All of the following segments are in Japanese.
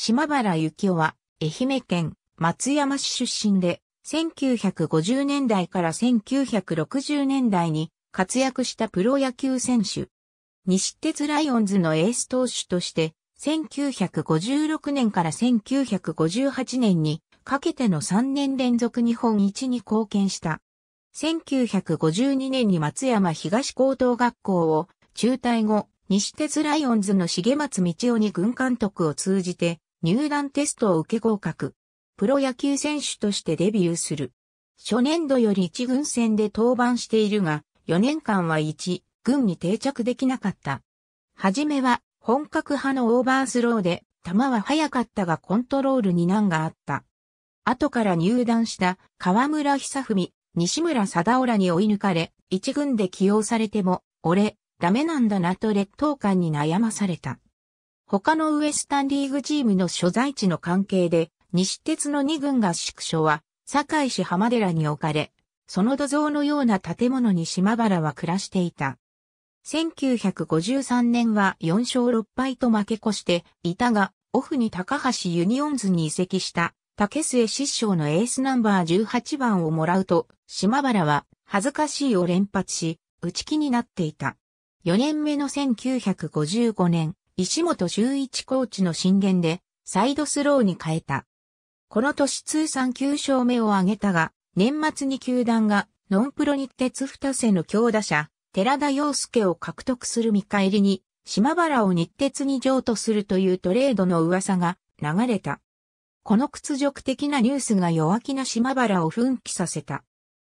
島原幸男は、愛媛県松山市出身で、1950年代から1960年代に活躍したプロ野球選手。西鉄ライオンズのエース投手として、1956年から1958年にかけての3年連続日本一に貢献した。1952年に松山東高等学校を中退後、西鉄ライオンズの重松道夫に軍監督を通じて入団テストを受け合格。プロ野球選手としてデビューする。初年度より一軍戦で登板しているが、4年間は一軍に定着できなかった。はじめは本格派のオーバースローで、球は速かったがコントロールに難があった。後から入団した河村久文、西村貞浦に追い抜かれ、一軍で起用されても、俺、ダメなんだなと劣等感に悩まされた。他のウエスタンリーグチームの所在地の関係で、西鉄の2軍合宿所は、堺市浜寺に置かれ、その土蔵のような建物に島原は暮らしていた。1953年は4勝6敗と負け越していたが、オフに高橋ユニオンズに移籍した竹末失笑のエースナンバー18番をもらうと、島原は恥ずかしいを連発し、打ち気になっていた。4年目の1955年、石本修一コーチの進言で、サイドスローに変えた。この年通算9勝目を挙げたが、年末に球団がノンプロ日鉄二瀬の強打者、寺田洋介を獲得する見返りに、島原を日鉄に譲渡するというトレードの噂が流れた。この屈辱的なニュースが弱気な島原を奮起させた。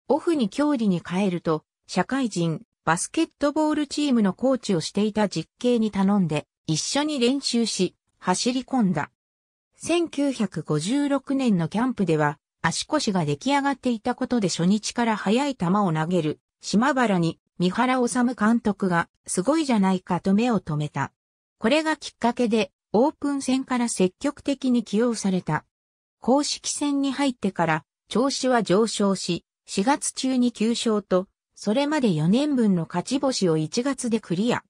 オフに競技に変えると、社会人、バスケットボールチームのコーチをしていた実刑に頼んで、一緒に練習し、走り込んだ。1956年のキャンプでは、足腰が出来上がっていたことで初日から速い球を投げる、島原に、三原治監督が、すごいじゃないかと目を留めた。これがきっかけで、オープン戦から積極的に起用された。公式戦に入ってから、調子は上昇し、4月中に9勝と、それまで4年分の勝ち星を1月でクリア。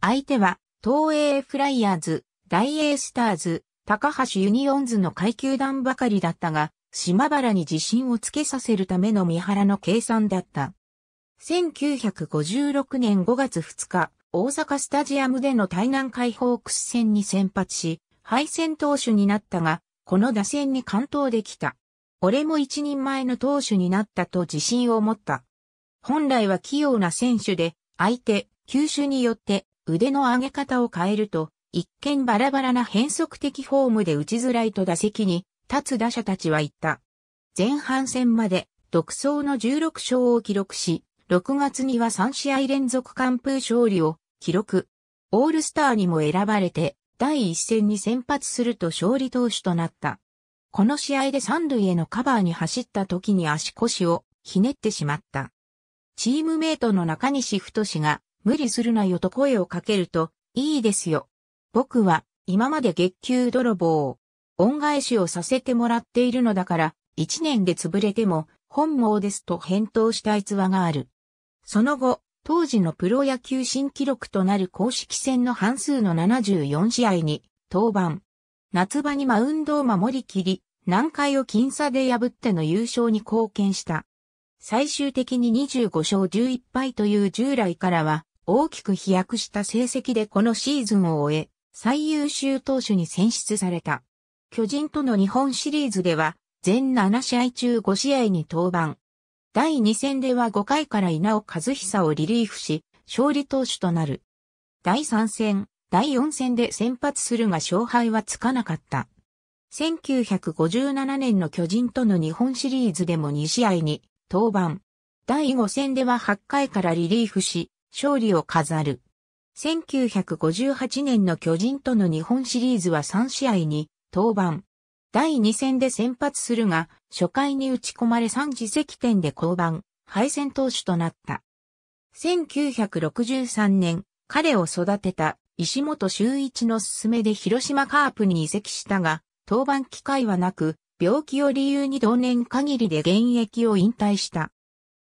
相手は、東映フライヤーズ、大英スターズ、高橋ユニオンズの階級団ばかりだったが、島原に自信をつけさせるための三原の計算だった。1956年5月2日、大阪スタジアムでの対南海ホークス戦に先発し、敗戦投手になったが、この打線に完投できた。俺も一人前の投手になったと自信を持った。本来は器用な選手で、相手、球種によって腕の上げ方を変えると、一見バラバラな変則的フォームで打ちづらいと打席に立つ打者たちは言った。前半戦まで独走の16勝を記録し、6月には3試合連続完封勝利を記録。オールスターにも選ばれて、第一戦に先発すると勝利投手となった。この試合で三塁へのカバーに走った時に足腰をひねってしまった。チームメイトの中西太が無理するなよと声をかけると、いいですよ。僕は、今まで月給泥棒。を、恩返しをさせてもらっているのだから、一年で潰れても、本望ですと返答した逸話がある。その後、当時のプロ野球新記録となる公式戦の半数の74試合に登板。夏場にマウンドを守りきり、南海を僅差で破っての優勝に貢献した。最終的に25勝11敗という従来からは大きく飛躍した成績でこのシーズンを終え、最優秀投手に選出された。巨人との日本シリーズでは、全7試合中5試合に登板。第2戦では5回から稲尾和久をリリーフし、勝利投手となる。第3戦、第4戦で先発するが勝敗はつかなかった。1957年の巨人との日本シリーズでも2試合に登板。第5戦では8回からリリーフし、勝利を飾る。1958年の巨人との日本シリーズは3試合に登板。第2戦で先発するが、初回に打ち込まれ3次席点で降板、敗戦投手となった。1963年、彼を育てた石本修一の勧めで広島カープに移籍したが、登板機会はなく、病気を理由に同年限りで現役を引退した。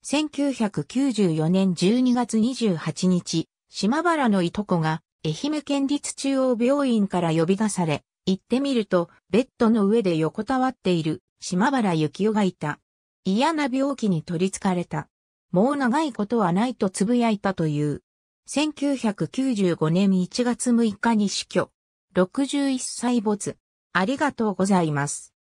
1994年12月28日、島原のいとこが、愛媛県立中央病院から呼び出され、行ってみると、ベッドの上で横たわっている、島原幸雄がいた。嫌な病気に取りつかれた。もう長いことはないと呟いたという。1995年1月6日に死去。61歳没。ありがとうございます。